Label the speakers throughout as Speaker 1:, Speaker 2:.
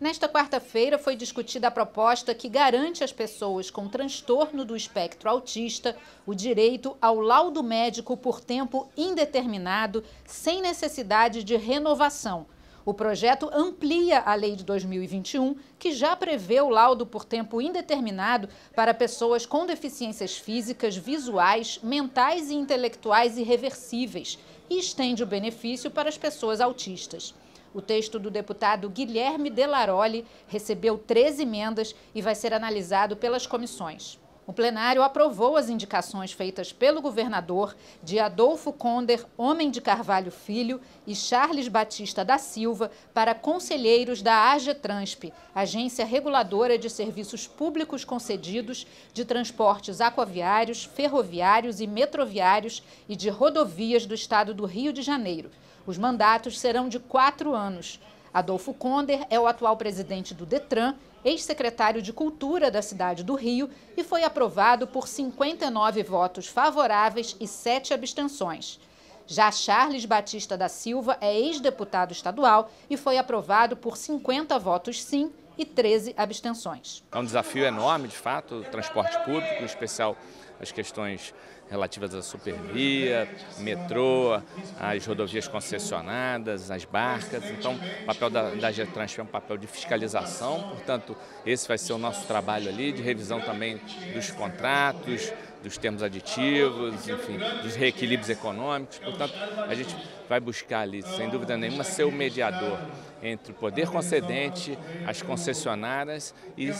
Speaker 1: Nesta quarta-feira foi discutida a proposta que garante às pessoas com transtorno do espectro autista o direito ao laudo médico por tempo indeterminado, sem necessidade de renovação o projeto amplia a lei de 2021, que já prevê o laudo por tempo indeterminado para pessoas com deficiências físicas, visuais, mentais e intelectuais irreversíveis, e estende o benefício para as pessoas autistas. O texto do deputado Guilherme Delaroli recebeu 13 emendas e vai ser analisado pelas comissões. O plenário aprovou as indicações feitas pelo governador de Adolfo Conder, Homem de Carvalho Filho e Charles Batista da Silva para conselheiros da AGETRANSP, Agência Reguladora de Serviços Públicos Concedidos de Transportes Aquaviários, Ferroviários e Metroviários e de Rodovias do Estado do Rio de Janeiro. Os mandatos serão de quatro anos. Adolfo Conder é o atual presidente do Detran, ex-secretário de Cultura da cidade do Rio, e foi aprovado por 59 votos favoráveis e 7 abstenções. Já Charles Batista da Silva é ex-deputado estadual e foi aprovado por 50 votos sim e 13 abstenções.
Speaker 2: É um desafio enorme, de fato, o transporte público, em especial as questões relativas à supervia, metrô, às rodovias concessionadas, às barcas. Então, o papel da, da Getransfer é um papel de fiscalização, portanto, esse vai ser o nosso trabalho ali, de revisão também dos contratos, dos termos aditivos, enfim, dos reequilíbrios econômicos. Portanto, a gente vai buscar ali, sem dúvida nenhuma, ser o mediador entre o poder concedente, as concessionárias e,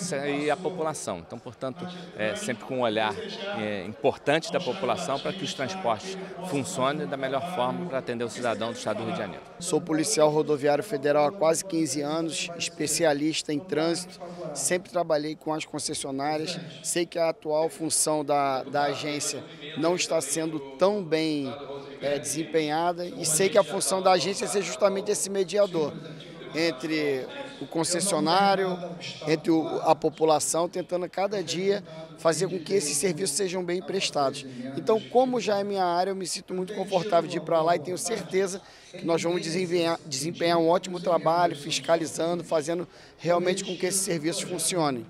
Speaker 2: a população. Então, portanto, é, sempre com um olhar é, importante da população para que os transportes funcionem da melhor forma para atender o cidadão do estado do Rio de Janeiro. Sou policial rodoviário federal há quase 15 anos, especialista em trânsito, sempre trabalhei com as concessionárias, sei que a atual função da, da agência não está sendo tão bem é, desempenhada e sei que a função da agência é ser justamente esse mediador entre o concessionário, entre o, a população, tentando cada dia fazer com que esses serviços sejam bem prestados. Então, como já é minha área, eu me sinto muito confortável de ir para lá e tenho certeza que nós vamos desempenhar, desempenhar um ótimo trabalho, fiscalizando, fazendo realmente com que esses serviços funcionem.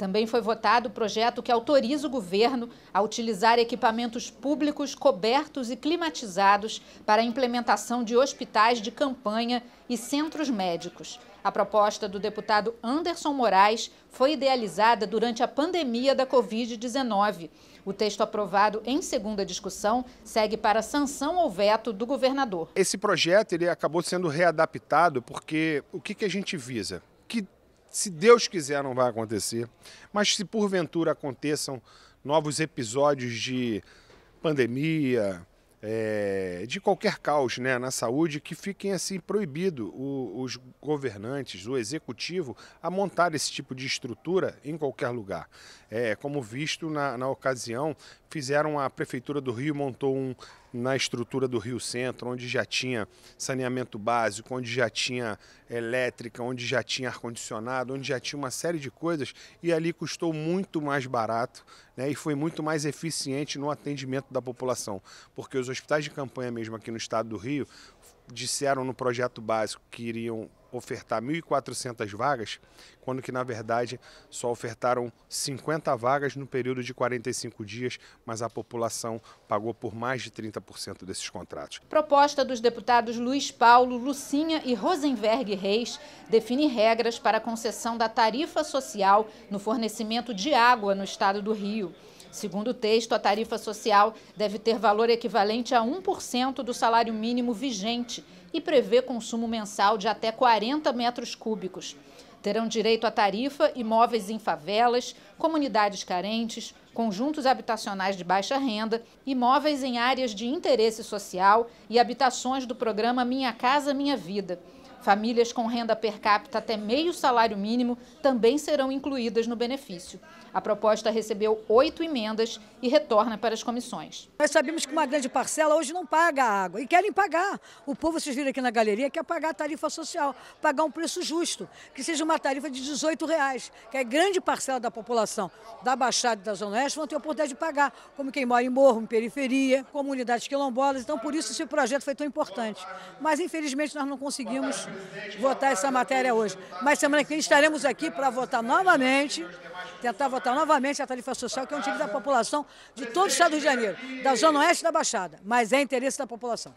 Speaker 1: Também foi votado o projeto que autoriza o governo a utilizar equipamentos públicos cobertos e climatizados para a implementação de hospitais de campanha e centros médicos. A proposta do deputado Anderson Moraes foi idealizada durante a pandemia da Covid-19. O texto aprovado em segunda discussão segue para sanção ou veto do governador.
Speaker 3: Esse projeto ele acabou sendo readaptado porque o que, que a gente visa? Que se Deus quiser, não vai acontecer. Mas se porventura aconteçam novos episódios de pandemia, é, de qualquer caos né, na saúde, que fiquem assim proibido os governantes, o executivo, a montar esse tipo de estrutura em qualquer lugar. É, como visto na, na ocasião, fizeram a Prefeitura do Rio montou um na estrutura do Rio Centro, onde já tinha saneamento básico, onde já tinha elétrica, onde já tinha ar-condicionado, onde já tinha uma série de coisas, e ali custou muito mais barato né, e foi muito mais eficiente no atendimento da população, porque os hospitais de campanha, mesmo aqui no estado do Rio, disseram no projeto básico que iriam ofertar 1.400 vagas, quando que na verdade só ofertaram 50 vagas no período de 45 dias, mas a população pagou por mais de 30% desses contratos.
Speaker 1: Proposta dos deputados Luiz Paulo, Lucinha e Rosenberg Reis define regras para a concessão da tarifa social no fornecimento de água no estado do Rio. Segundo o texto, a tarifa social deve ter valor equivalente a 1% do salário mínimo vigente e prevê consumo mensal de até 40 metros cúbicos. Terão direito à tarifa imóveis em favelas, comunidades carentes, conjuntos habitacionais de baixa renda, imóveis em áreas de interesse social e habitações do programa Minha Casa Minha Vida. Famílias com renda per capita até meio salário mínimo também serão incluídas no benefício. A proposta recebeu oito emendas e retorna para as comissões. Nós sabemos que uma grande parcela hoje não paga água e querem pagar. O povo, vocês viram aqui na galeria, quer pagar a tarifa social, pagar um preço justo, que seja uma tarifa de R$ reais, que é grande parcela da população da Baixada e da Zona Oeste vão ter a oportunidade de pagar, como quem mora em morro, em periferia, comunidades quilombolas. Então, por isso esse projeto foi tão importante. Mas, infelizmente, nós não conseguimos votar essa matéria hoje. Mas semana que vem estaremos aqui para votar novamente, tentar votar novamente a tarifa social, que é um direito da população de todo o Estado do Rio de Janeiro, da Zona Oeste da Baixada, mas é interesse da população.